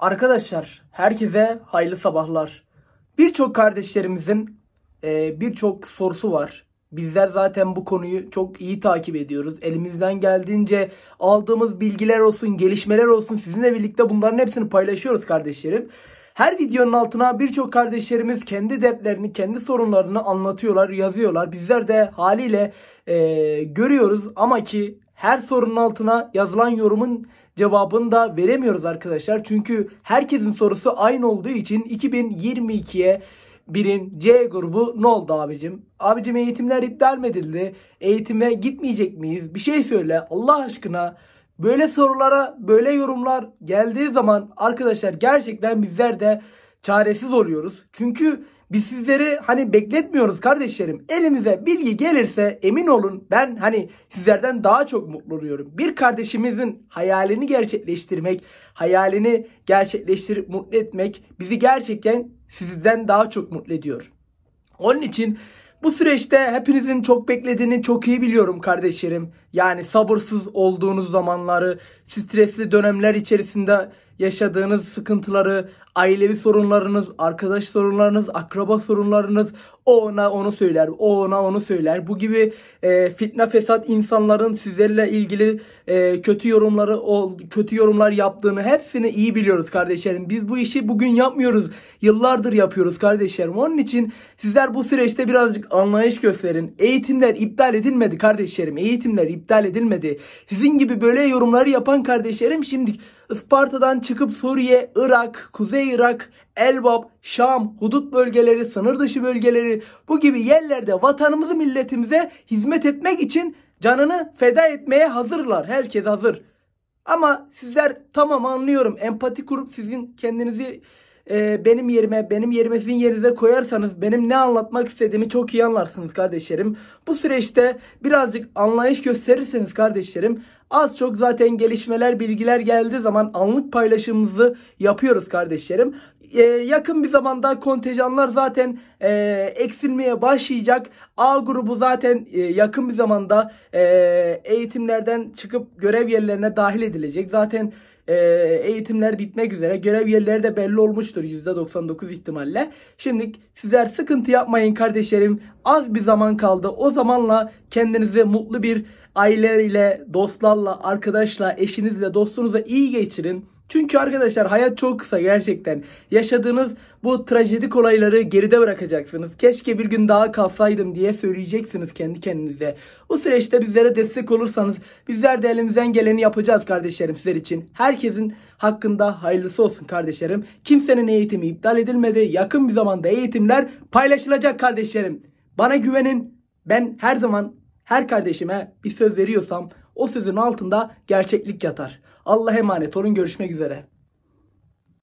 Arkadaşlar herkese hayırlı sabahlar. Birçok kardeşlerimizin e, birçok sorusu var. Bizler zaten bu konuyu çok iyi takip ediyoruz. Elimizden geldiğince aldığımız bilgiler olsun, gelişmeler olsun sizinle birlikte bunların hepsini paylaşıyoruz kardeşlerim. Her videonun altına birçok kardeşlerimiz kendi dertlerini, kendi sorunlarını anlatıyorlar, yazıyorlar. Bizler de haliyle e, görüyoruz ama ki her sorunun altına yazılan yorumun cevabını da veremiyoruz arkadaşlar. Çünkü herkesin sorusu aynı olduğu için 2022'ye birin C grubu ne oldu abicim? Abicim eğitimler iptal mi edildi? Eğitime gitmeyecek miyiz? Bir şey söyle Allah aşkına. Böyle sorulara böyle yorumlar geldiği zaman arkadaşlar gerçekten bizler de çaresiz oluyoruz. Çünkü biz sizleri hani bekletmiyoruz kardeşlerim. Elimize bilgi gelirse emin olun ben hani sizlerden daha çok mutlu oluyorum. Bir kardeşimizin hayalini gerçekleştirmek, hayalini gerçekleştirip mutlu etmek bizi gerçekten sizden daha çok mutlu ediyor. Onun için bu süreçte hepinizin çok beklediğini çok iyi biliyorum kardeşlerim. Yani sabırsız olduğunuz zamanları, stresli dönemler içerisinde yaşadığınız sıkıntıları, ailevi sorunlarınız, arkadaş sorunlarınız, akraba sorunlarınız, o ona onu söyler, o ona onu söyler. Bu gibi e, fitne fesat insanların sizlerle ilgili e, kötü yorumları, o, kötü yorumlar yaptığını hepsini iyi biliyoruz kardeşlerim. Biz bu işi bugün yapmıyoruz, yıllardır yapıyoruz kardeşlerim. Onun için sizler bu süreçte birazcık anlayış gösterin. Eğitimler iptal edilmedi kardeşlerim. Eğitimler iptal iptal edilmedi. Sizin gibi böyle yorumları yapan kardeşlerim şimdi Isparta'dan çıkıp Suriye, Irak, Kuzey Irak, Elbap, Şam, hudut bölgeleri, sınır dışı bölgeleri bu gibi yerlerde vatanımızı milletimize hizmet etmek için canını feda etmeye hazırlar. Herkes hazır. Ama sizler tamam anlıyorum empati kurup sizin kendinizi e, benim yerime, benim yerime sizin yerinize koyarsanız benim ne anlatmak istediğimi çok iyi anlarsınız kardeşlerim. Bu süreçte birazcık anlayış gösterirseniz kardeşlerim az çok zaten gelişmeler, bilgiler geldiği zaman anlık paylaşımımızı yapıyoruz kardeşlerim. Ee, yakın bir zamanda kontenjanlar zaten e, eksilmeye başlayacak. A grubu zaten e, yakın bir zamanda e, eğitimlerden çıkıp görev yerlerine dahil edilecek. Zaten e, eğitimler bitmek üzere. Görev yerleri de belli olmuştur %99 ihtimalle. Şimdi sizler sıkıntı yapmayın kardeşlerim. Az bir zaman kaldı. O zamanla kendinizi mutlu bir aileyle, dostlarla, arkadaşla, eşinizle, dostunuzla iyi geçirin. Çünkü arkadaşlar hayat çok kısa gerçekten. Yaşadığınız bu trajedik olayları geride bırakacaksınız. Keşke bir gün daha kalsaydım diye söyleyeceksiniz kendi kendinize. Bu süreçte bizlere destek olursanız bizler de elimizden geleni yapacağız kardeşlerim sizler için. Herkesin hakkında hayırlısı olsun kardeşlerim. Kimsenin eğitimi iptal edilmedi. Yakın bir zamanda eğitimler paylaşılacak kardeşlerim. Bana güvenin. Ben her zaman her kardeşime bir söz veriyorsam o sözün altında gerçeklik yatar. Allah'a emanet olun. Görüşmek üzere.